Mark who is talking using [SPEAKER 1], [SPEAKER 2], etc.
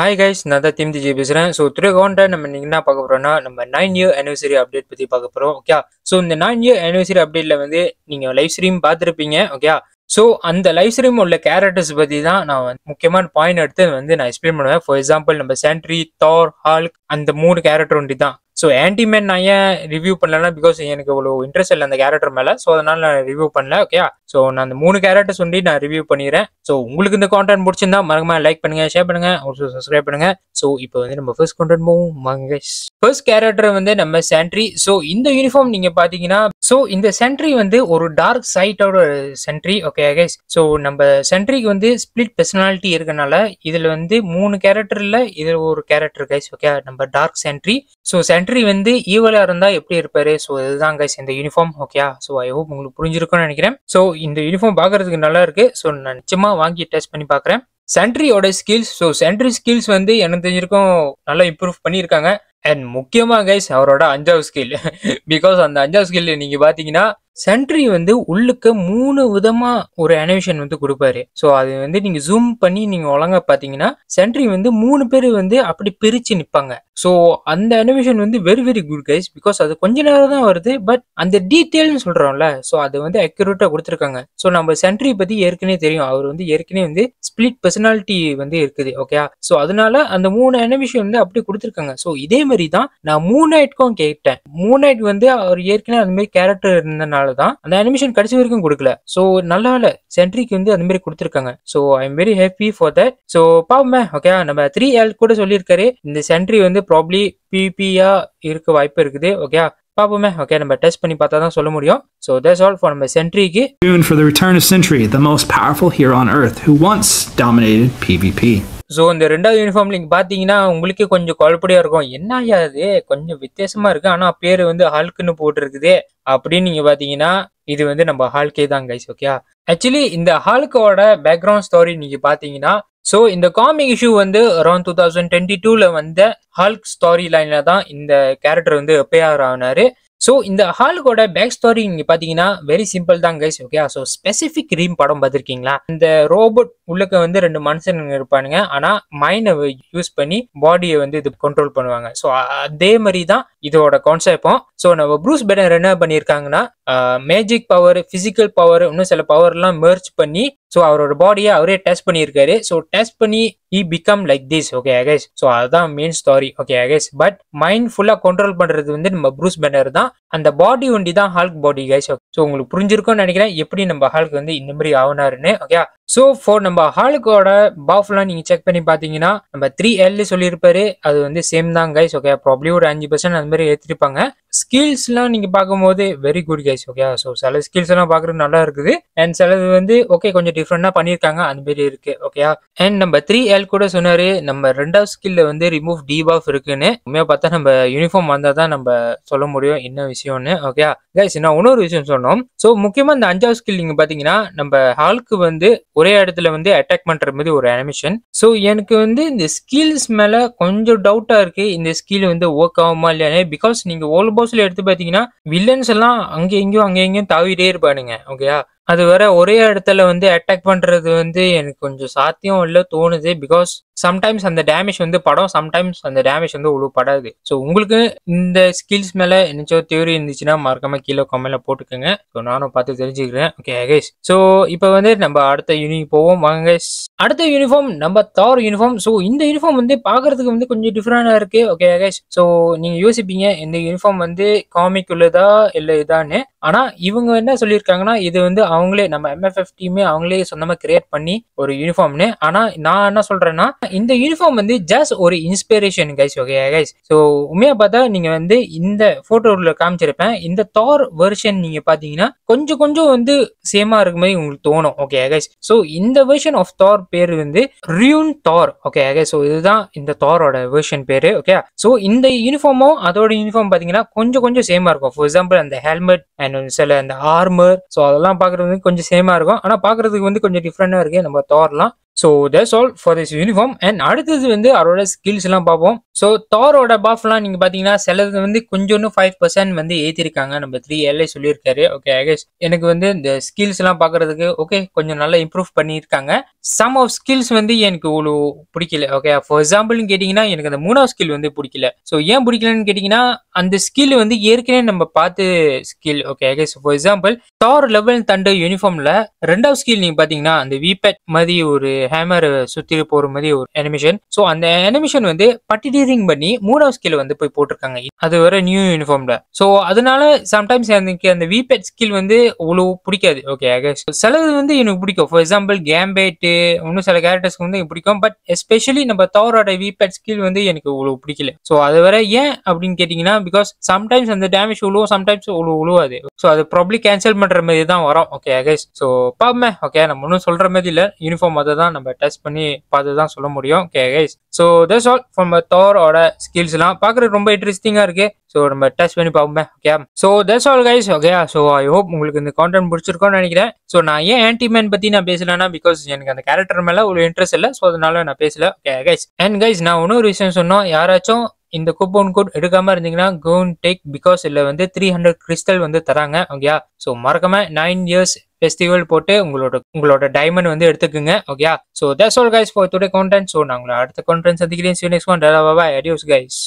[SPEAKER 1] Hi guys நான் தான் theme திஜி பேசுகிறேன் ஸோ த்ரீ கவுண்டர் நம்ம நீங்கள் என்ன பார்க்க போகிறோம்னா நம்ம நைன் இயர் அனிவர்சரி அப்டேட் பற்றி பார்க்க போகிறோம் ஓகே ஸோ இந்த நைன் இயர் அனிவர்சரி அப்டேட்டில் வந்து நீங்கள் லைவ் ஸ்ட்ரீம் பார்த்துருப்பீங்க ஓகே ஸோ அந்த லைவ் ஸ்ட்ரீம் உள்ள கேரக்டர்ஸ் பற்றி தான் நான் வந்து முக்கியமான பாயிண்ட் எடுத்து வந்து நான் எக்ஸ்பிளைன் பண்ணுவேன் ஃபார் எக்ஸாம்பிள் நம்ம சென்ட்ரி தார் ஹால்க் அந்த மூணு கேரக்டர் ஒன்றி தான் ஸோ ஆன்டிமேன் நான் ஏன் ரிவ்யூ பண்ணலன்னா பிகாஸ் எனக்கு இவ்வளோ இன்ட்ரெஸ்ட் இல்லை அந்த கேரக்டர் மேலே ஸோ அதனால் நான் ரிவ்யூ பண்ணல ஓகே ஸோ நான் அந்த மூணு கேரக்டர் சொல்லி நான் ரிவ்யூ பண்ணிடுறேன் ஸோ உங்களுக்கு இந்த கான்டென்ட் பிடிச்சிருந்தா மறக்காம லைக் பண்ணுங்க ஷேர் பண்ணுங்க ஒரு சப்ஸ்கிரைப் பண்ணுங்க ஸோ இப்போ வந்து நம்ம ஃபர்ஸ்ட் கான்டென்ட் போவோம் மங்கேஷ் ஃபர்ஸ்ட் கேரக்டர் வந்து நம்ம சென்ட்ரி ஸோ இந்த யூனிஃபார்ம் நீங்க பாத்தீங்கன்னா ஸோ இந்த சென்ட்ரி வந்து ஒரு டார்க் சைட்டோட சென்ட்ரி ஓகே கைஸ் ஸோ நம்ம சென்ட்ரிக்கு வந்து ஸ்பிளிட் பெர்சனாலிட்டி இருக்கனால இதுல வந்து மூணு கேரக்டர் இல்லை இதுல ஒரு கேரக்டர் கைஸ் ஓகே நம்ம dark Sentry so Sentry military வந்து ஈவலாக இருந்தால் எப்படி இருப்பாரு ஸோ இதுதான் கைஸ் இந்த uniform okay so I hope உங்களுக்கு புரிஞ்சிருக்கும்னு நினைக்கிறேன் ஸோ இந்த யூனிஃபார்ம் பாக்குறதுக்கு நல்லா இருக்கு ஸோ நான் நிச்சயமாக வாங்கி டெஸ்ட் பண்ணி பாக்குறேன் சென்ட்ரியோட ஸ்கில்ஸ் ஸோ சென்ட்ரி ஸ்கில்ஸ் வந்து எனக்கு தெரிஞ்சிருக்கும் நல்லா இம்ப்ரூவ் பண்ணியிருக்காங்க அண்ட் முக்கியமாக கைஸ் அவரோட அஞ்சாவது ஸ்கில் பிகாஸ் அந்த அஞ்சாவது ஸ்கில் நீங்கள் பார்த்தீங்கன்னா சென்ட்ரி வந்து உள்ளுக்கு மூணு விதமா ஒரு அனிமேஷன் வந்து கொடுப்பாரு ஸோ அது வந்து நீங்க ஜூம் பண்ணி நீங்க ஒழுங்கா பாத்தீங்கன்னா சென்ட்ரி வந்து மூணு பேர் வந்து அப்படி பிரிச்சு நிப்பாங்க ஸோ அந்த அனிமேஷன் வந்து very very good guys because அது கொஞ்ச நேரம் தான் வருது பட் அந்த டீட்டெயில்னு சொல்றோம்ல ஸோ அது வந்து அக்யூரேட்டா கொடுத்துருக்காங்க ஸோ நம்ம சென்ட்ரி பத்தி ஏற்கனவே தெரியும் அவர் வந்து ஏற்கனவே வந்து ஸ்பிளிட் பர்சனாலிட்டி வந்து இருக்குது ஓகே ஸோ அதனால அந்த மூணு அனிமேஷன் வந்து அப்படி கொடுத்துருக்காங்க ஸோ இதே மாதிரி தான் நான் மூணு நைட்க்கும் கேட்டேன் மூணு நைட் வந்து அவர் ஏற்கனவே அந்த மாதிரி கேரக்டர் இருந்தனால கொடுத்ததுனால தான் அந்த அனிமேஷன் கடைசி வரைக்கும் கொடுக்கல ஸோ நல்லா சென்ட்ரிக்கு வந்து அந்த மாதிரி கொடுத்துருக்காங்க so I am very happy for that so பாவமே ஓகே நம்ம த்ரீ எல் கூட சொல்லியிருக்காரு இந்த சென்ட்ரி வந்து ப்ராப்ளி பிபியா இருக்க வாய்ப்பு இருக்குது ஓகே பாப்போமே ஓகே நம்ம டெஸ்ட் பண்ணி பார்த்தா தான் சொல்ல முடியும் ஸோ தட்ஸ் ஆல் ஃபார் நம்ம சென்ட்ரிக்கு Soon for the return of Sentry, the most powerful hero on Earth who once dominated PvP. So இந்த ரெண்டாவது யூனிஃபார்ம் நீங்கள் பார்த்தீங்கன்னா உங்களுக்கே கொஞ்சம் குழப்படியாக இருக்கும் என்ன ஆயாது கொஞ்சம் வித்தியாசமாக இருக்குது ஆனால் பேர் வந்து ஹால்க்குன்னு போட்டிருக்குது அப்படின்னு நீங்கள் பார்த்தீங்கன்னா இது வந்து நம்ம ஹால்கே தான் கைஸ் ஓகே ஆக்சுவலி இந்த ஹால்கோட பேக்ரவுண்ட் ஸ்டோரி நீங்கள் பார்த்தீங்கன்னா ஸோ இந்த காமிக் இஷ்யூ வந்து அரௌண்ட் டூ தௌசண்ட் டுவெண்ட்டி டூவில் வந்த ஹால்க் ஸ்டோரி லைனில் தான் இந்த கேரக்டர் வந்து பேர் ஆனார் ஸோ இந்த ஹாலுக்கோட பேக் ஸ்டோரி நீங்கள் பார்த்தீங்கன்னா வெரி சிம்பிள் தான் கைஸ் ஓகே ஸோ ஸ்பெசிஃபிக் ரீம் படம் பார்த்துருக்கீங்களா இந்த ரோபோட் உள்ளக்க வந்து ரெண்டு மனுஷனுங்க இருப்பானுங்க ஆனா மைண்டை யூஸ் பண்ணி பாடியை வந்து இது கண்ட்ரோல் பண்ணுவாங்க ஸோ அதே மாதிரி தான் இதோட கான்செப்டும் ஸோ நம்ம ப்ரூஸ் பேனர் என்ன பண்ணியிருக்காங்கன்னா மேஜிக் பவர் பிசிக்கல் பவர் இன்னும் சில பவர்லாம் மெர்ச் பண்ணி ஸோ அவரோட பாடியை அவரே டெஸ்ட் பண்ணியிருக்காரு ஸோ டெஸ்ட் பண்ணி he become like this okay அகேஷ் ஸோ அதுதான் மெயின் ஸ்டாரி ஓகே அகேஷ் பட் மைண்ட் ஃபுல்லாக கண்ட்ரோல் பண்ணுறது வந்து நம்ம ப்ரூஸ் பேனர் தான் அந்த பாடி ஒண்டி தான் ஹால்க் பாடி கைஸ் ஸோ உங்களுக்கு புரிஞ்சிருக்கும்னு நினைக்கிறேன் எப்படி நம்ம ஹால்க் வந்து இந்த மாதிரி ஆகுனாருன்னு ஓகே ஸோ ஃபோர் நம்ம ஹாலுக்கோட பாஃப்லாம் நீங்கள் செக் பண்ணி பார்த்தீங்கன்னா நம்ம த்ரீ எல்னு சொல்லியிருப்பாரு அது வந்து சேம் தான் கைஸ் ஓகே ப்ராப்ளி ஒரு அஞ்சு பர்சன்ட் அந்த மாதிரி ஏற்றிருப்பாங்க ஸ்கில்ஸ்லாம் நீங்கள் பார்க்கும்போது very good guys okay so சில ஸ்கில்ஸ் எல்லாம் பார்க்குறது நல்லா இருக்குது அண்ட் சிலது வந்து ஓகே கொஞ்சம் டிஃப்ரெண்டாக பண்ணியிருக்காங்க அந்த மாதிரி இருக்கு ஓகே அண்ட் நம்ம த்ரீ எல் கூட சொன்னார் நம்ம ரெண்டாவது ஸ்கில்ல வந்து ரிமூவ் டீபாஃப் இருக்குன்னு உண்மையாக பார்த்தா நம்ம யூனிஃபார்ம் வந்தால் தான் நம்ம சொல்ல முடியும் என்ன விஷயம்னு ஓகே கைஸ் நான் இன்னொரு விஷயம் சொன்னோம் ஸோ முக்கியமாக இந்த அஞ்சாவது ஸ்கில் நீங்கள் பார்த்தீங்கன்னா நம்ம ஹால்க்கு வந்து ஒரே இடத்துல வந்து அட்டாக் பண்ணுற மாதிரி ஒரு அனிமேஷன் ஸோ எனக்கு வந்து இந்த ஸ்கில்ஸ் மேலே கொஞ்சம் டவுட்டாக இருக்குது இந்த ஸ்கில் வந்து ஒர்க் ஆகுமா இல்லையானே பிகாஸ் நீங்கள் ஓல்போ காம்போஸில் எடுத்து பாத்தீங்கன்னா வில்லன்ஸ் எல்லாம் அங்கே எங்கேயும் அங்கே எங்கேயும் தாவிட்டே இருப்பானுங்க ஓகேயா அது வர ஒரே இடத்துல வந்து அட்டாக் பண்ணுறது வந்து எனக்கு கொஞ்சம் சாத்தியம் இல்லை தோணுது பிகாஸ் சம்டைம்ஸ் அந்த டேமேஜ் வந்து படம் சம்டைம்ஸ் அந்த டேமேஜ் வந்து அவ்வளோ படாது ஸோ உங்களுக்கு இந்த ஸ்கில்ஸ் மேலே என்னச்சோ தியோரி இருந்துச்சுன்னா மறக்காம கீழே கம்மியில் போட்டுக்கோங்க ஸோ நானும் பார்த்து தெரிஞ்சுக்கிறேன் ஓகே கைஸ் ஸோ இப்போ வந்து நம்ம அடுத்த யூனி போவோம் வாங்க கைஸ் அடுத்த யூனிஃபார்ம் நம்ம தார் யூனிஃபார்ம் ஸோ இந்த யூனிஃபார்ம் வந்து பார்க்கறதுக்கு வந்து கொஞ்சம் டிஃப்ரெண்டாக இருக்குது ஓகே கைஸ் ஸோ நீங்கள் யோசிப்பீங்க இந்த யூனிஃபார்ம் வந்து காமிக் உள்ளதா இல்லை இதான்னு ஆனால் இவங்க என்ன சொல்லியிருக்காங்கன்னா இது வந்து அவங்களே நம்ம எம்எஃப்எஃப் டீமே அவங்களே சொந்தமாக கிரியேட் பண்ணி ஒரு யூனிஃபார்ம்னு ஆனால் நான் என்ன சொல்கிறேன்னா இந்த யூனிஃபார்ம் வந்து ஜஸ்ட் ஒரு inspiration guys okay guys so உண்மையாக பார்த்தா நீங்கள் வந்து இந்த ஃபோட்டோவில் காமிச்சிருப்பேன் இந்த தார் வெர்ஷன் நீங்கள் பார்த்தீங்கன்னா கொஞ்சம் கொஞ்சம் வந்து சேமாக இருக்கு மாதிரி உங்களுக்கு தோணும் ஓகே கைஸ் ஸோ இந்த வெர்ஷன் ஆஃப் தார் பேர் வந்து ரியூன் தார் ஓகே கைஸ் ஸோ இதுதான் இந்த தாரோட வெர்ஷன் பேர் ஓகே ஸோ இந்த யூனிஃபார்மும் அதோட யூனிஃபார்ம் பார்த்தீங்கன்னா கொஞ்சம் கொஞ்சம் சேமாக இருக்கும் ஃபார் எக்ஸாம்பிள் அந்த ஹெல்மெட் அண்ட் சில அந்த ஆர்மர் ஸோ அதெல்லாம் பார்க்குறது வந்து கொஞ்சம் சேமாக இருக்கும் ஆனால் பார்க்குறதுக்கு வந்து கொஞ்சம் டிஃப்ரெண்டாக இருக்குது நம்ம தோரலாம் so that's all for this uniform and அடுத்தது வந்து அவரோட ஸ்கில்ஸ் எல்லாம் பார்ப்போம் ஸோ தாரோட பாஃப்லாம் நீங்கள் பார்த்தீங்கன்னா சிலது வந்து கொஞ்சம் ஃபைவ் பர்சன்ட் வந்து ஏற்றிருக்காங்க நம்ம த்ரீ எல்ஏ சொல்லியிருக்காரு ஓகே அகேஷ் எனக்கு வந்து இந்த ஸ்கில்ஸ் எல்லாம் பார்க்கறதுக்கு ஓகே கொஞ்சம் நல்லா இம்ப்ரூவ் பண்ணியிருக்காங்க சம் ஆஃப் ஸ்கில்ஸ் வந்து எனக்கு இவ்வளோ பிடிக்கல ஓகே ஃபார் எக்ஸாம்பிள்னு கேட்டிங்கன்னா எனக்கு அந்த மூணாவது ஸ்கில் வந்து பிடிக்கல ஸோ ஏன் பிடிக்கலன்னு கேட்டிங்கன்னா அந்த ஸ்கில் வந்து ஏற்கனவே நம்ம பார்த்து ஸ்கில் ஓகே அகேஷ் for example Thor level thunder யூனிஃபார்மில் ரெண்டாவது ஸ்கில் நீங்கள் பார்த்தீங்கன்னா அந்த விபேட் மாதிரி ஒரு ஹேமர் சுத்தி போற மாதிரி ஒரு அனிமேஷன் ஸோ அந்த அனிமேஷன் வந்து பட்டிடீரிங் பண்ணி மூணாவது ஸ்கில் வந்து போய் போட்டிருக்காங்க அது வர நியூ யூனிஃபார்ம்ல ஸோ அதனால சம்டைம்ஸ் எனக்கு அந்த விபேட் ஸ்கில் வந்து அவ்வளோ பிடிக்காது ஓகே சிலது வந்து எனக்கு பிடிக்கும் ஃபார் எக்ஸாம்பிள் கேம்பேட்டு இன்னும் சில கேரக்டர்ஸ்க்கு வந்து எனக்கு பிடிக்கும் பட் எஸ்பெஷலி நம்ம தவறோட விபேட் ஸ்கில் வந்து எனக்கு அவ்வளவு பிடிக்கல ஸோ அது வர ஏன் அப்படின்னு கேட்டிங்கன்னா பிகாஸ் சம்டைம்ஸ் அந்த டேமேஜ் உழுவும் சம்டைம்ஸ் உழு உழுவாது ஸோ அது ப்ராப்ளி கேன்சல் பண்ற மாதிரி தான் வரும் ஓகே அகைஸ் ஸோ ஓகே நம்ம ஒன்றும் சொல்ற மாதிரி இல்லை யூனிஃபார்ம் அதை தான் நம்ம டெஸ்ட் பண்ணி பார்த்து தான் சொல்ல முடியும் okay guys so that's all நம்ம தோரோட ஸ்கில்ஸ்லாம் பார்க்குறது ரொம்ப இன்ட்ரெஸ்டிங்காக இருக்கு ஸோ நம்ம டெஸ்ட் பண்ணி பார்ப்போமே okay so that's all guys okay so I hope உங்களுக்கு இந்த கான்டென்ட் பிடிச்சிருக்கோன்னு நினைக்கிறேன் ஸோ நான் ஏன் ஆன்டிமேன் பற்றி நான் பேசலன்னா பிகாஸ் எனக்கு அந்த கேரக்டர் மேலே ஒரு இன்ட்ரெஸ்ட் இல்லை ஸோ அதனால நான் பேசல ஓகே கைஸ் அண்ட் கைஸ் நான் ஒன்றும் விஷயம் சொன்னோம் யாராச்சும் இந்த கூப்பன் கோட் எடுக்காம இருந்தீங்கன்னா கோன் டேக் பிகாஸ் இல்லை வந்து த்ரீ ஹண்ட்ரட் கிறிஸ்டல் வந்து தராங்க ஓகே ஸோ மறக்காம நைன் இயர்ஸ் ஃபெஸ்டிவல் போட்டு உங்களோட உங்களோட டைமண்ட் வந்து எடுத்துக்குங்க okay so that's all guys for today content so நான் உங்களை அடுத்த கான்டென்ட் சந்திக்கிறேன் சி நெக்ஸ்ட் ஒன் டேரா பாபா அடியோஸ் கைஸ்